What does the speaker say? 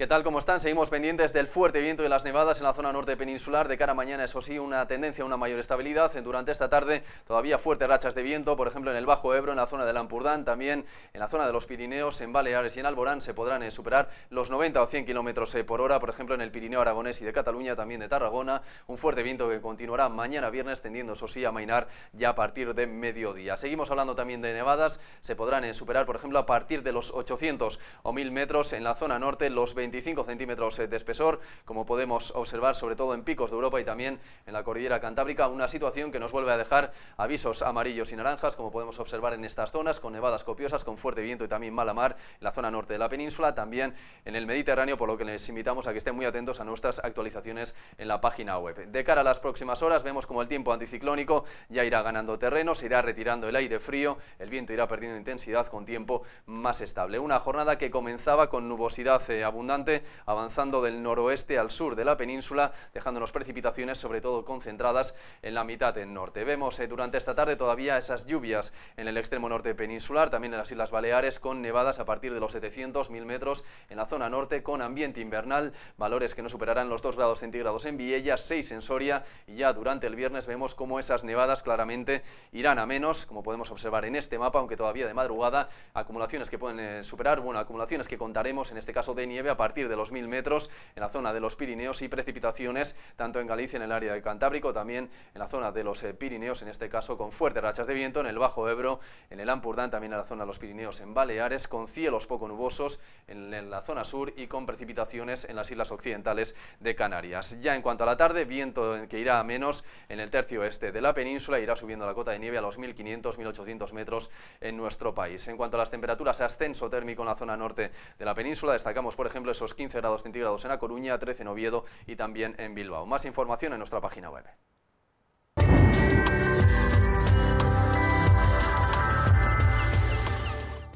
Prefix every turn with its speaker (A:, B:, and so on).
A: ¿Qué tal? ¿Cómo están? Seguimos pendientes del fuerte viento y las nevadas en la zona norte peninsular. De cara a mañana, eso sí, una tendencia a una mayor estabilidad. Durante esta tarde, todavía fuertes rachas de viento, por ejemplo, en el Bajo Ebro, en la zona del Ampurdán, también en la zona de los Pirineos, en Baleares y en Alborán, se podrán eh, superar los 90 o 100 kilómetros eh, por hora. Por ejemplo, en el Pirineo Aragonés y de Cataluña, también de Tarragona. Un fuerte viento que continuará mañana viernes, tendiendo, eso sí, a mainar ya a partir de mediodía. Seguimos hablando también de nevadas. Se podrán eh, superar, por ejemplo, a partir de los 800 o 1000 metros en la zona norte, los 20 25 centímetros eh, de espesor, como podemos observar sobre todo en picos de Europa y también en la cordillera cantábrica, una situación que nos vuelve a dejar avisos amarillos y naranjas, como podemos observar en estas zonas, con nevadas copiosas, con fuerte viento y también mala mar en la zona norte de la península, también en el Mediterráneo, por lo que les invitamos a que estén muy atentos a nuestras actualizaciones en la página web. De cara a las próximas horas vemos como el tiempo anticiclónico ya irá ganando terreno, se irá retirando el aire frío, el viento irá perdiendo intensidad con tiempo más estable. Una jornada que comenzaba con nubosidad eh, abundante avanzando del noroeste al sur de la península, las precipitaciones sobre todo concentradas en la mitad en norte. Vemos eh, durante esta tarde todavía esas lluvias en el extremo norte peninsular, también en las Islas Baleares con nevadas a partir de los 700.000 metros en la zona norte con ambiente invernal, valores que no superarán los 2 grados centígrados en Villella, 6 en Soria y ya durante el viernes vemos cómo esas nevadas claramente irán a menos, como podemos observar en este mapa, aunque todavía de madrugada acumulaciones que pueden eh, superar, bueno, acumulaciones que contaremos en este caso de nieve a partir partir de los mil metros en la zona de los Pirineos y precipitaciones tanto en Galicia, en el área de Cantábrico, también en la zona de los eh, Pirineos, en este caso con fuertes rachas de viento, en el Bajo Ebro, en el Ampurdán, también en la zona de los Pirineos, en Baleares, con cielos poco nubosos en la zona sur y con precipitaciones en las islas occidentales de Canarias. Ya en cuanto a la tarde, viento que irá a menos en el tercio este de la península, irá subiendo la cota de nieve a los 1.500-1.800 metros en nuestro país. En cuanto a las temperaturas, ascenso térmico en la zona norte de la península, destacamos por ejemplo esos 15 grados centígrados en A Coruña, 13 en Oviedo y también en Bilbao. Más información en nuestra página web.